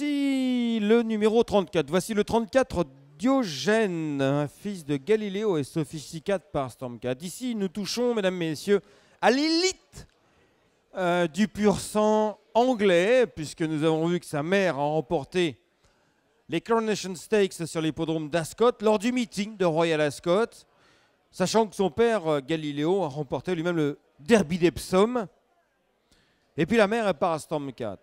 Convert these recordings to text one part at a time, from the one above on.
Voici le numéro 34. Voici le 34 Diogène, fils de Galiléo et sophisticate par Stormcat. Ici, nous touchons, mesdames, messieurs, à l'élite euh, du pur sang anglais, puisque nous avons vu que sa mère a remporté les Coronation Stakes sur l'hippodrome d'Ascot lors du meeting de Royal Ascot, sachant que son père, euh, Galileo, Galiléo, a remporté lui-même le Derby d'Epsom. Et puis la mère est par Stormcat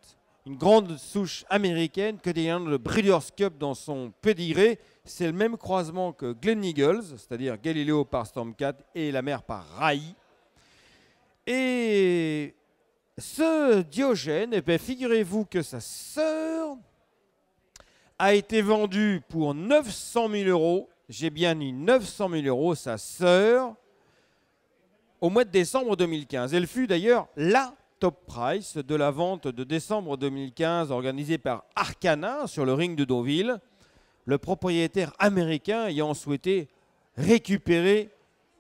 une grande souche américaine que détient le Breeders' Cup dans son pedigree, C'est le même croisement que Glen Eagles, c'est-à-dire Galileo par Stormcat et la mer par Rai. Et ce Diogène, eh figurez-vous que sa sœur a été vendue pour 900 000 euros. J'ai bien dit 900 000 euros, sa sœur, au mois de décembre 2015. Elle fut d'ailleurs là. Top Price de la vente de décembre 2015 organisée par Arcana sur le ring de Deauville, le propriétaire américain ayant souhaité récupérer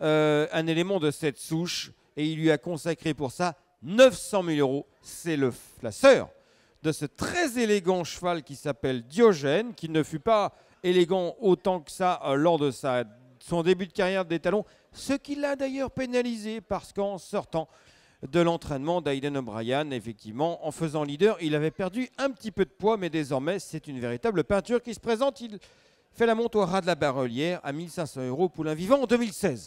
euh, un élément de cette souche et il lui a consacré pour ça 900 000 euros. C'est la sœur de ce très élégant cheval qui s'appelle Diogène, qui ne fut pas élégant autant que ça euh, lors de sa, son début de carrière des talons, ce qui l'a d'ailleurs pénalisé parce qu'en sortant, de l'entraînement d'Aiden O'Brien. Effectivement, en faisant leader, il avait perdu un petit peu de poids, mais désormais, c'est une véritable peinture qui se présente. Il fait la monte au ras de la barrelière à 1500 euros poulain vivant en 2016.